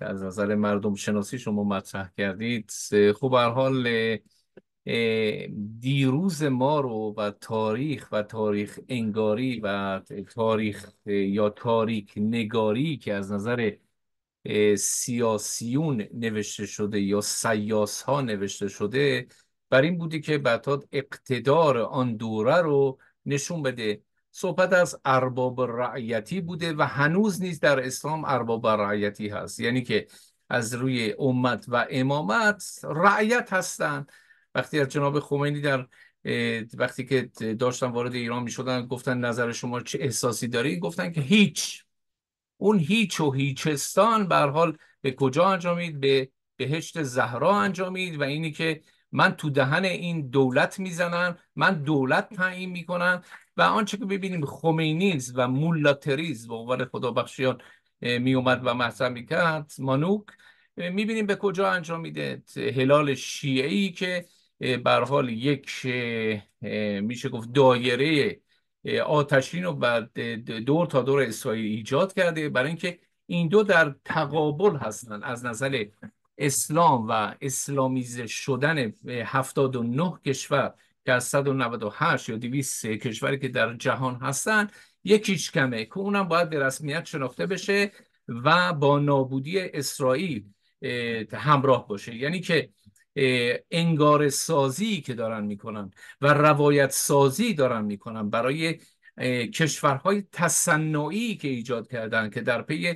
از نظر مردم شناسی شما مطرح کردید خب هر حال دیروز ما رو و تاریخ و تاریخ انگاری و تاریخ یا تاریک نگاری که از نظر سیاسیون نوشته شده یا سیاس ها نوشته شده بر این بودی که بعدها اقتدار آن دوره رو نشون بده صحبت از ارباب رعیتی بوده و هنوز نیز در اسلام ارباب رعیتی هست یعنی که از روی امت و امامت رعیت هستند وقتی از جناب خمینی در وقتی که داشتن وارد ایران می شدن گفتن نظر شما چه احساسی داری گفتن که هیچ اون هیچ و هیچستان حال به کجا انجامید به بهشت زهرا انجامید و اینی که من تو دهن این دولت میزنم من دولت تعیین میکنم و آنچه که ببینیم خمینیز و مولاتریز به عنوان خدابخشیان میومد و مطرح میکرد مانوک میبینیم به کجا انجام میده هلال شیعی که بر حال یک میشه گفت دایره آتشین رو بعد دور تا دور اسرائیل ایجاد کرده برای اینکه این دو در تقابل هستند از نظر اسلام و اسلامیزه شدن 79 کشور که از 198 یا 200 کشوری که در جهان هستن یکیش کمه که اونم باید به رسمیت شناخته بشه و با نابودی اسرائیل همراه باشه یعنی که انگار سازی که دارن میکنن و روایت سازی دارن میکنن برای کشورهای تصنعی که ایجاد کردن که در پی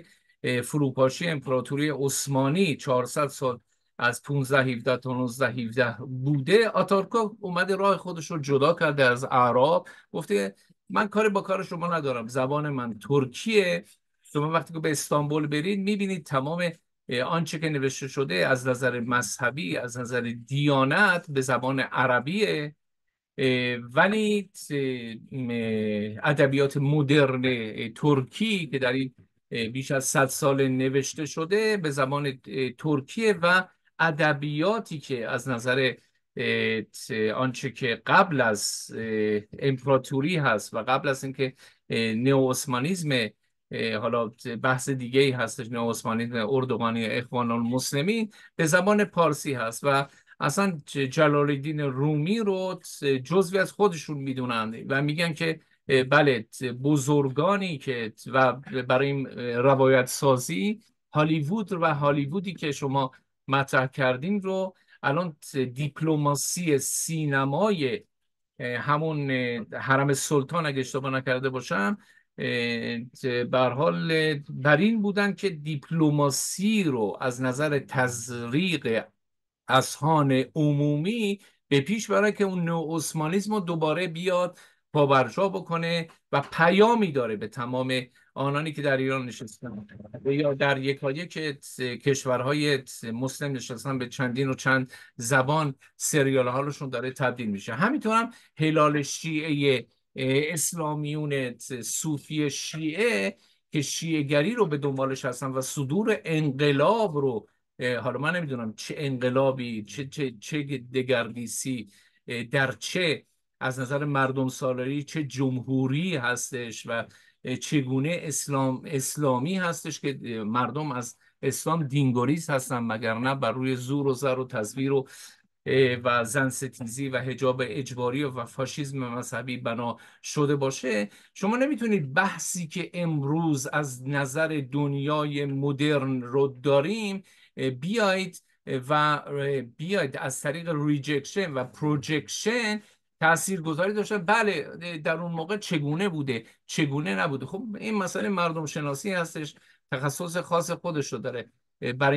فروپاشی امپراتوری عثمانی 400 سال از 15 17 تا 19 17 بوده آتارکا اومده راه خودش رو جدا کرده از اعراب گفته من کاری با کار شما ندارم زبان من ترکیه شما وقتی که به استانبول برید میبینید تمام آنچه که نوشته شده از نظر مذهبی از نظر دیانت به زبان عربیه ولی ادبیات مدرن ترکی که در این بیش از صد سال نوشته شده به زبان ترکیه و ادبیاتی که از نظر آنچه که قبل از امپراتوری هست و قبل از اینکه نو عثمانیزم حالا بحث دیگه ای هستش نو عثمانیزم اردوغانی اخوان المسلمین به زبان پارسی هست و اصلا جلال دین رومی رو جزوی از خودشون میدونند و میگن که بله بزرگانی که و برای این روایت سازی هالیوود و هالیوودی که شما مطرح کردین رو الان دیپلماسی سینمای همون حرم سلطان اگه اشتباه نکرده باشم بر حال بر این بودن که دیپلوماسی رو از نظر تزریق اذهان عمومی به پیش برای که اون نو رو دوباره بیاد پابرجا بکنه و پیامی داره به تمام آنانی که در ایران نشستن یا در که کشورهای مسلم نشستن به چندین و چند زبان سریال حالشون داره تبدیل میشه همینطور هلال شیعه اسلامیون صوفی شیعه که شیعهگری رو به دنبالش هستن و صدور انقلاب رو حالا من نمیدونم چه انقلابی چه, چه, چه دگرگیسی در چه از نظر مردم سالاری چه جمهوری هستش و چگونه اسلام اسلامی هستش که مردم از اسلام دینگریز هستن مگر نه بر روی زور و زر و تزویر و و زن ستیزی و هجاب اجباری و فاشیزم مذهبی بنا شده باشه شما نمیتونید بحثی که امروز از نظر دنیای مدرن رو داریم بیاید و بیاید از طریق ریجکشن و پروجکشن گذاری داشتن بله در اون موقع چگونه بوده چگونه نبوده خب این مسئله مردم شناسی هستش تخصص خاص خودش رو داره برای